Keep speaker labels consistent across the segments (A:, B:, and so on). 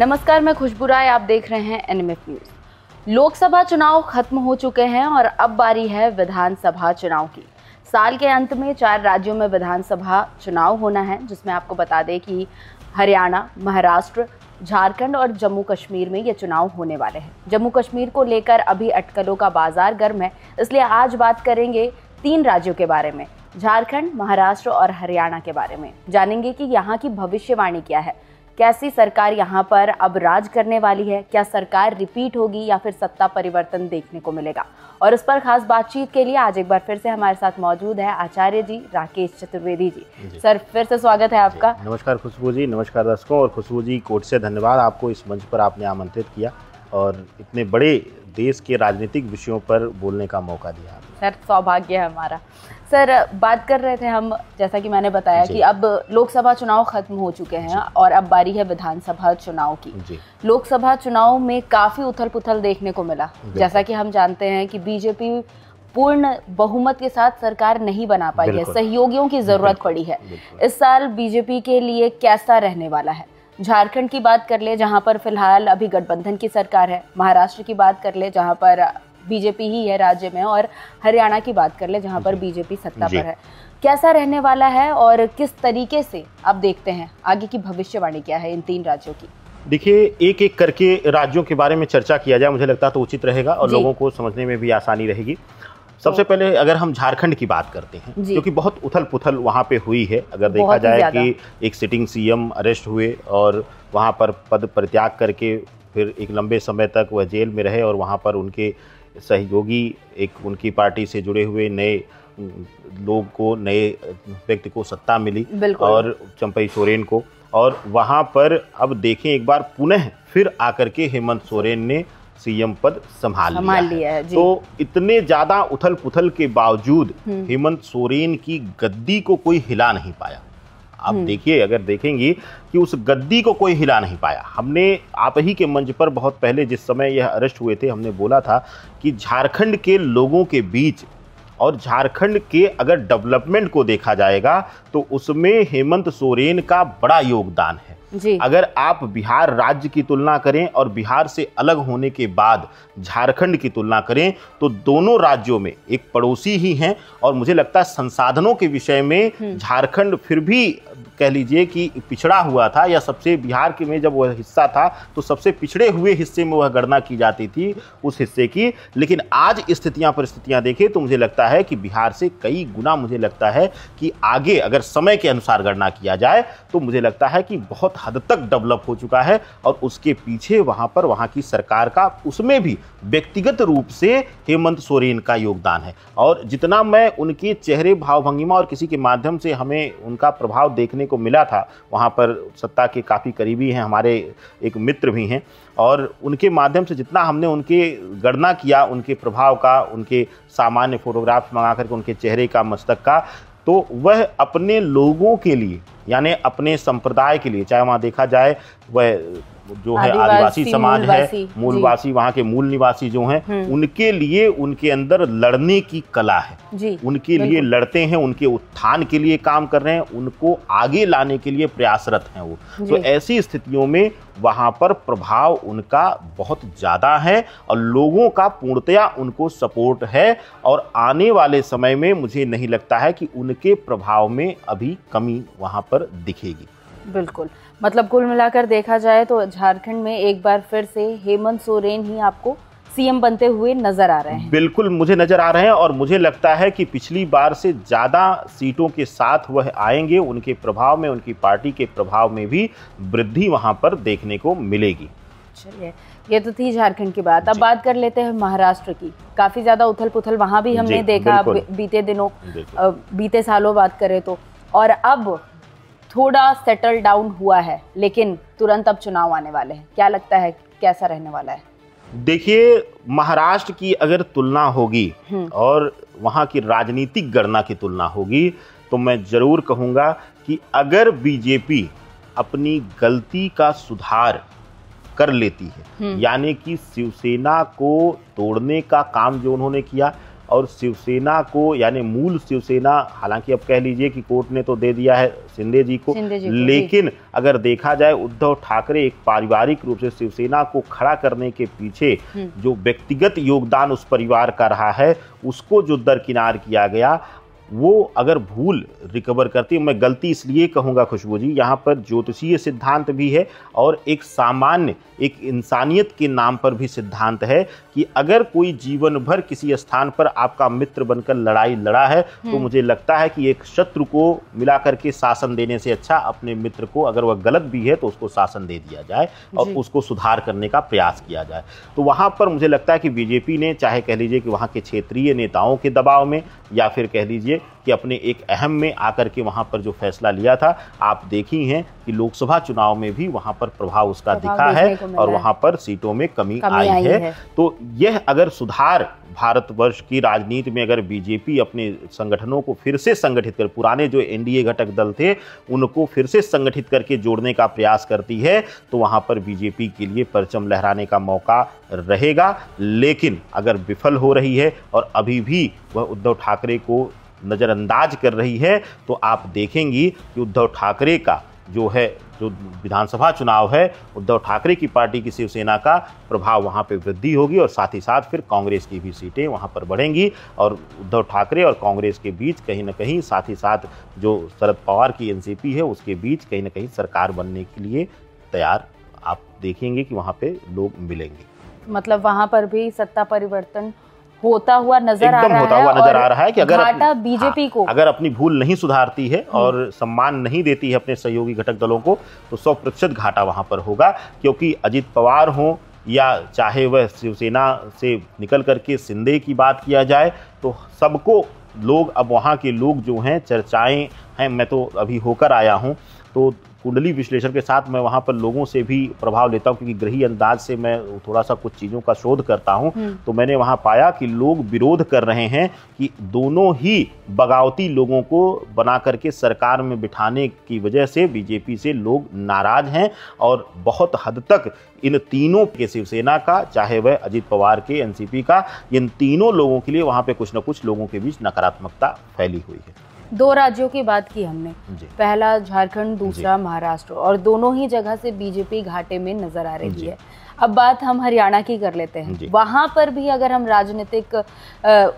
A: नमस्कार मैं खुशबू राय आप देख रहे हैं एनएमएफ न्यूज लोकसभा चुनाव खत्म हो चुके हैं और अब बारी है विधानसभा चुनाव की साल के अंत में चार राज्यों में विधानसभा चुनाव होना है जिसमें आपको बता दें कि हरियाणा महाराष्ट्र झारखंड और जम्मू कश्मीर में ये चुनाव होने वाले हैं जम्मू कश्मीर को लेकर अभी अटकलों का बाजार गर्म है इसलिए आज बात करेंगे तीन राज्यों के बारे में झारखंड महाराष्ट्र और हरियाणा के बारे में जानेंगे कि यहाँ की भविष्यवाणी क्या है कैसी सरकार यहाँ पर अब राज करने वाली है क्या सरकार रिपीट होगी या फिर सत्ता परिवर्तन देखने को मिलेगा और उस पर खास बातचीत के लिए आज एक बार फिर से हमारे साथ मौजूद है आचार्य जी राकेश चतुर्वेदी जी, जी। सर फिर से स्वागत है आपका
B: नमस्कार खुशबू जी नमस्कार दर्शकों और खुशबू जी कोर्ट से धन्यवाद आपको इस मंच पर आपने आमंत्रित किया और इतने बड़े देश के राजनीतिक विषयों पर बोलने का मौका दिया
A: सर सौभाग्य है हमारा सर बात कर रहे थे हम जैसा कि मैंने बताया कि अब लोकसभा चुनाव खत्म हो चुके हैं और अब बारी है विधानसभा चुनाव की लोकसभा चुनाव में काफ़ी उथल पुथल देखने को मिला जैसा कि हम जानते हैं कि बीजेपी पूर्ण बहुमत के साथ सरकार नहीं बना पाई है सहयोगियों की ज़रूरत पड़ी है इस साल बीजेपी के लिए कैसा रहने वाला है झारखंड की बात कर ले जहाँ पर फिलहाल अभी गठबंधन की सरकार है महाराष्ट्र की बात कर ले जहाँ पर बीजेपी ही है राज्य में और हरियाणा की बात कर ले जहाँ पर बीजेपी सत्ता पर है कैसा रहने वाला है और किस तरीके से आप देखते हैं आगे की भविष्यवाणी क्या है इन तीन राज्यों की
B: देखिए एक एक करके राज्यों के बारे में चर्चा किया जाए मुझे लगता है तो उचित रहेगा और लोगों को समझने में भी आसानी रहेगी सबसे तो- पहले अगर हम झारखंड की बात करते हैं क्योंकि बहुत उथल पुथल वहाँ पे हुई है अगर देखा जाए कि एक सिटिंग सीएम अरेस्ट हुए और वहाँ पर पद परित्याग करके फिर एक लंबे समय तक वह जेल में रहे और वहाँ पर उनके सहयोगी एक उनकी पार्टी से जुड़े हुए नए लोग को नए व्यक्ति को सत्ता मिली और चंपई सोरेन को और वहाँ पर अब देखें एक बार पुनः फिर आकर के हेमंत सोरेन ने सीएम पद संभाल लिया, लिया है तो इतने ज्यादा उथल पुथल के बावजूद हम्म। हेमंत सोरेन की गद्दी को कोई हिला नहीं पाया आप हम्म। देखिए अगर देखेंगी कि उस गद्दी को कोई हिला नहीं पाया हमने आप ही के मंच पर बहुत पहले जिस समय यह अरेस्ट हुए थे हमने बोला था कि झारखंड के लोगों के बीच और झारखंड के अगर डेवलपमेंट को देखा जाएगा तो उसमें हेमंत सोरेन का बड़ा योगदान है जी अगर आप बिहार राज्य की तुलना करें और बिहार से अलग होने के बाद झारखंड की तुलना करें तो दोनों राज्यों में एक पड़ोसी ही हैं और मुझे लगता है संसाधनों के विषय में हम्म। झारखंड फिर भी कह लीजिए कि पिछड़ा हुआ था या सबसे बिहार के में जब वह हिस्सा था तो सबसे पिछड़े हुए हिस्से में वह गणना की जाती थी उस हिस्से की लेकिन आज स्थितियाँ परिस्थितियाँ देखें तो मुझे लगता है कि बिहार से कई गुना मुझे लगता है कि आगे अगर समय के अनुसार गणना किया जाए तो मुझे लगता है कि बहुत हद तक डेवलप हो चुका है और उसके पीछे वहाँ पर वहाँ की सरकार का उसमें भी व्यक्तिगत रूप से हेमंत सोरेन का योगदान है और जितना मैं उनके चेहरे भावभंगिमा और किसी के माध्यम से हमें उनका प्रभाव देखने को मिला था वहाँ पर सत्ता के काफ़ी करीबी हैं हमारे एक मित्र भी हैं और उनके माध्यम से जितना हमने उनके गणना किया उनके प्रभाव का उनके सामान्य फोटोग्राफ्स मंगा करके उनके चेहरे का मस्तक का तो वह अपने लोगों के लिए यानी अपने संप्रदाय के लिए चाहे वहाँ देखा जाए वह जो है आदिवासी समाज है मूलवासी वहाँ के मूल निवासी जो हैं हम्म। उनके लिए उनके अंदर लड़ने की कला है उनके लिए लड़ते हैं उनके उत्थान के लिए काम कर रहे हैं उनको आगे लाने के लिए प्रयासरत हैं वो तो ऐसी स्थितियों में वहाँ पर प्रभाव उनका बहुत ज़्यादा है और लोगों का पूर्णतया उनको सपोर्ट है और आने वाले समय में मुझे नहीं लगता है कि उनके प्रभाव में अभी कमी वहाँ पर दिखेगी
A: बिल्कुल मतलब कुल मिलाकर देखा जाए तो झारखंड में एक बार फिर से हेमंत सोरेन ही आपको सीएम बनते हुए नजर आ रहे
B: हैं बिल्कुल मुझे नजर आ रहे हैं और मुझे लगता है कि पिछली बार से ज़्यादा सीटों के साथ वह आएंगे उनके प्रभाव में उनकी पार्टी के प्रभाव में भी वृद्धि वहाँ पर देखने को मिलेगी
A: चलिए ये तो थी झारखंड की बात अब बात कर लेते हैं महाराष्ट्र की काफी ज्यादा उथल पुथल वहाँ भी हमने देखा बीते दिनों बीते सालों बात करें तो और अब थोड़ा सेटल डाउन हुआ है लेकिन तुरंत अब चुनाव आने वाले हैं क्या लगता है कैसा रहने वाला है
B: देखिए महाराष्ट्र की अगर तुलना होगी हम्म। और वहाँ की राजनीतिक गणना की तुलना होगी तो मैं ज़रूर कहूँगा कि अगर बीजेपी अपनी गलती का सुधार कर लेती है हम्म। यानी कि शिवसेना को तोड़ने का काम जो उन्होंने किया और शिवसेना को यानी मूल शिवसेना हालांकि अब कह लीजिए कि कोर्ट ने तो दे दिया है शिंदे जी को जी को, लेकिन अगर देखा जाए उद्धव ठाकरे एक पारिवारिक रूप से शिवसेना को खड़ा करने के पीछे हम्म। जो व्यक्तिगत योगदान उस परिवार का रहा है उसको जो दरकिनार किया गया वो अगर भूल रिकवर करती मैं गलती इसलिए कहूँगा खुशबू जी यहाँ पर ज्योतिषीय सिद्धांत भी है और एक सामान्य एक इंसानियत के नाम पर भी सिद्धांत है कि अगर कोई जीवन भर किसी स्थान पर आपका मित्र बनकर लड़ाई लड़ा है तो हम्म। मुझे लगता है कि एक शत्रु को मिला करके शासन देने से अच्छा अपने मित्र को अगर वह गलत भी है तो उसको शासन दे दिया जाए और उसको सुधार करने का प्रयास किया जाए तो वहाँ पर मुझे लगता है कि बीजेपी ने चाहे कह लीजिए कि वहाँ के क्षेत्रीय नेताओं के दबाव में या फिर कह लीजिए कि अपने एक अहम में आकर के वहाँ पर जो फैसला लिया था आप देखी हैं कि लोकसभा चुनाव में भी वहाँ पर प्रभाव उसका दिखा है और वहाँ पर सीटों में कमी, कमी आई, आई है।, है तो यह अगर सुधार भारतवर्ष की राजनीति में अगर बीजेपी अपने संगठनों को फिर से संगठित कर पुराने जो एनडीए घटक दल थे उनको फिर से संगठित करके जोड़ने का प्रयास करती है तो वहाँ पर बीजेपी के लिए परचम लहराने का मौका रहेगा लेकिन अगर विफल हो रही है और अभी भी वह उद्धव ठाकरे को नज़रअंदाज कर रही है तो आप देखेंगी कि उद्धव ठाकरे का जो है जो विधानसभा चुनाव है उद्धव ठाकरे की पार्टी की शिवसेना का प्रभाव वहाँ पे वृद्धि होगी और साथ ही साथ फिर कांग्रेस की भी सीटें वहाँ पर बढ़ेंगी और उद्धव ठाकरे और कांग्रेस के बीच कहीं ना कहीं साथ ही साथ जो शरद पवार की एनसीपी है उसके बीच कहीं ना कहीं सरकार बनने के लिए तैयार आप देखेंगे कि वहाँ पर लोग मिलेंगे
A: मतलब वहाँ पर भी सत्ता परिवर्तन होता हुआ नजर आ रहा होता है हुआ नजर आ रहा है कि अगर घाटा बीजेपी हाँ, को
B: अगर अपनी भूल नहीं सुधारती है हम्म। और सम्मान नहीं देती है अपने सहयोगी घटक दलों को तो सौ प्रतिशत घाटा वहां पर होगा क्योंकि अजीत पवार हों या चाहे वह शिवसेना से निकल करके सिंधे की बात किया जाए तो सबको लोग अब वहाँ के लोग जो हैं चर्चाएं हैं मैं तो अभी होकर आया हूँ तो कुंडली विश्लेषण के साथ मैं वहाँ पर लोगों से भी प्रभाव लेता हूँ क्योंकि ग्रही अंदाज से मैं थोड़ा सा कुछ चीज़ों का शोध करता हूँ हम्म। तो मैंने वहाँ पाया कि लोग विरोध कर रहे हैं कि दोनों ही बगावती लोगों को बना करके सरकार में बिठाने की वजह से बीजेपी से लोग नाराज हैं और बहुत हद तक इन तीनों के शिवसेना का चाहे वह अजीत पवार के एनसीपी का इन तीनों लोगों के लिए वहाँ पे कुछ ना कुछ लोगों के बीच नकारात्मकता फैली हुई है
A: दो राज्यों की बात की हमने पहला झारखंड दूसरा महाराष्ट्र और दोनों ही जगह से बीजेपी घाटे में नजर आ रही है अब बात हम हरियाणा की कर लेते हैं वहां पर भी अगर हम राजनीतिक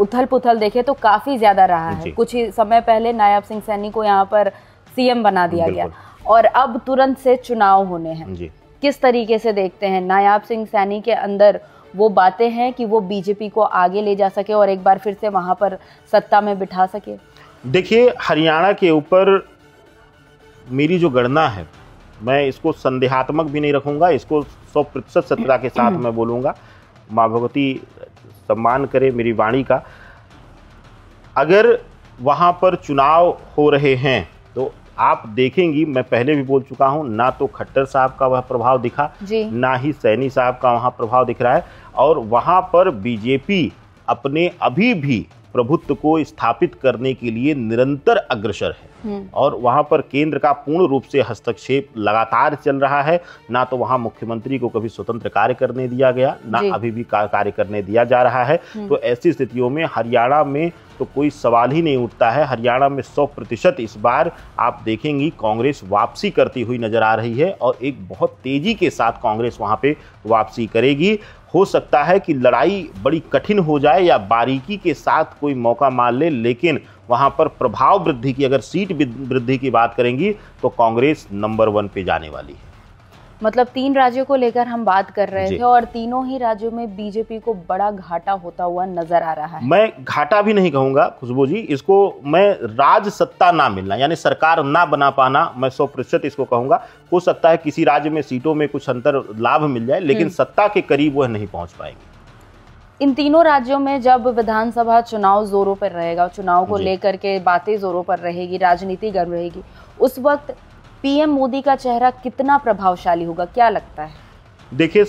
A: उथल पुथल देखें तो काफी ज्यादा रहा है कुछ ही समय पहले नायब सिंह सैनी को यहाँ पर सीएम बना दिया गया और अब तुरंत से चुनाव होने हैं किस तरीके से देखते हैं नायाब सिंह सैनी के अंदर वो बातें हैं कि वो बीजेपी को आगे ले जा सके और एक बार फिर से वहां पर सत्ता में बिठा सके
B: देखिए हरियाणा के ऊपर मेरी जो गणना है मैं इसको संदेहात्मक भी नहीं रखूंगा इसको सौ प्रतिशत सत्यता के साथ मैं बोलूंगा माँ भगवती सम्मान करे मेरी वाणी का अगर वहाँ पर चुनाव हो रहे हैं तो आप देखेंगी मैं पहले भी बोल चुका हूँ ना तो खट्टर साहब का वह प्रभाव दिखा ना ही सैनी साहब का वहाँ प्रभाव दिख रहा है और वहाँ पर बीजेपी अपने अभी भी प्रभुत्व को स्थापित करने के लिए निरंतर अग्रसर है हम्म। और वहाँ पर केंद्र का पूर्ण रूप से हस्तक्षेप लगातार चल रहा है ना तो वहाँ मुख्यमंत्री को कभी स्वतंत्र कार्य करने दिया गया ना अभी भी कार्य करने दिया जा रहा है हम्म। तो ऐसी स्थितियों में हरियाणा में तो कोई सवाल ही नहीं उठता है हरियाणा में 100 प्रतिशत इस बार आप देखेंगी कांग्रेस वापसी करती हुई नज़र आ रही है और एक बहुत तेज़ी के साथ कांग्रेस वहाँ पे वापसी करेगी हो सकता है कि लड़ाई बड़ी कठिन हो जाए या बारीकी के साथ कोई मौका मान ले लेकिन वहाँ पर प्रभाव वृद्धि की अगर सीट वृद्धि की बात करेंगी तो कांग्रेस नंबर वन पे जाने वाली है
A: मतलब तीन राज्यों को लेकर हम बात कर रहे थे और तीनों ही राज्यों में बीजेपी को बड़ा घाटा होता हुआ नजर आ
B: रहा है मैं घाटा भी नहीं कहूंगा खुशबू जी इसको मैं राज सत्ता ना मिलना यानी सरकार ना बना पाना मैं सौ प्रतिशत इसको कहूंगा हो सकता है किसी राज्य में सीटों में कुछ अंतर लाभ मिल जाए लेकिन हम्म। सत्ता के करीब वह नहीं पहुंच पाएंगे
A: इन तीनों राज्यों में जब विधानसभा चुनाव जोरों पर रहेगा चुनाव को लेकर के बातें जोरों पर रहेगी राजनीति गर्म रहेगी उस वक्त पीएम मोदी का चेहरा कितना प्रभावशाली होगा क्या लगता है
B: देखिए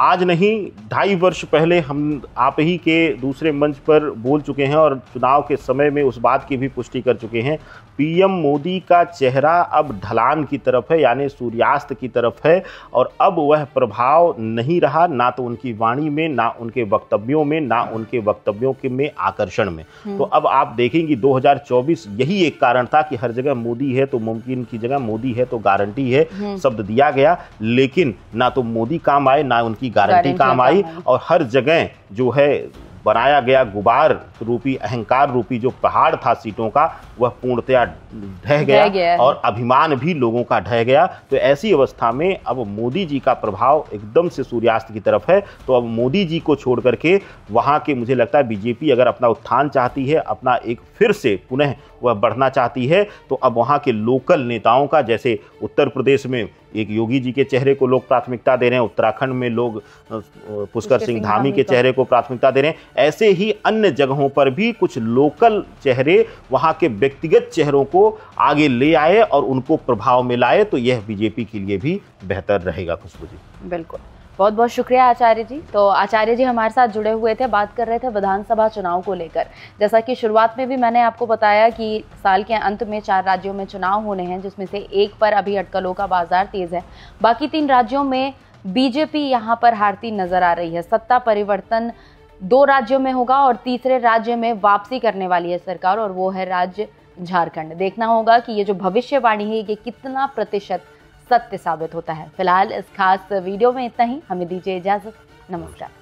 B: आज नहीं ढाई वर्ष पहले हम आप ही के दूसरे मंच पर बोल चुके हैं और चुनाव के समय में उस बात की भी पुष्टि कर चुके हैं पीएम मोदी का चेहरा अब ढलान की तरफ है यानी सूर्यास्त की तरफ है और अब वह प्रभाव नहीं रहा ना तो उनकी वाणी में ना उनके वक्तव्यों में ना उनके वक्तव्यों के में आकर्षण में हम्म। तो अब आप देखेंगे 2024 यही एक कारण था कि हर जगह मोदी है तो मुमकिन की जगह मोदी है तो गारंटी है हम्म। शब्द दिया गया लेकिन ना तो मोदी काम आए ना उनकी की गारंटी काम आई और हर जगह जो है बनाया गया गुबार रूपी अहंकार रूपी जो पहाड़ था सीटों का वह पूर्णतया ढह गया, गया और अभिमान भी लोगों का ढह गया तो ऐसी अवस्था में अब मोदी जी का प्रभाव एकदम से सूर्यास्त की तरफ है तो अब मोदी जी को छोड़ करके वहाँ के मुझे लगता है बीजेपी अगर अपना उत्थान चाहती है अपना एक फिर से पुनः वह बढ़ना चाहती है तो अब वहाँ के लोकल नेताओं का जैसे उत्तर प्रदेश में एक योगी जी के चेहरे को लोग प्राथमिकता दे रहे हैं उत्तराखंड में लोग पुष्कर सिंह धामी के चेहरे को प्राथमिकता दे रहे हैं ऐसे ही अन्य जगहों पर भी कुछ लोकल चेहरे वहाँ के व्यक्तिगत चेहरों को आगे ले आए और उनको प्रभाव में लाए तो यह बीजेपी के लिए भी बेहतर रहेगा खुशबू जी
A: बिल्कुल बहुत बहुत शुक्रिया आचार्य जी तो आचार्य जी हमारे साथ जुड़े हुए थे बात कर रहे थे विधानसभा चुनाव को लेकर जैसा कि शुरुआत में भी मैंने आपको बताया कि साल के अंत में चार राज्यों में चुनाव होने हैं जिसमें से एक पर अभी अटकलों का बाजार तेज है बाकी तीन राज्यों में बीजेपी यहाँ पर हारती नजर आ रही है सत्ता परिवर्तन दो राज्यों में होगा और तीसरे राज्य में वापसी करने वाली है सरकार और वो है राज्य झारखंड देखना होगा कि ये जो भविष्यवाणी है ये कितना प्रतिशत सत्य साबित होता है फिलहाल इस खास वीडियो में इतना ही हमें दीजिए इजाजत नमस्कार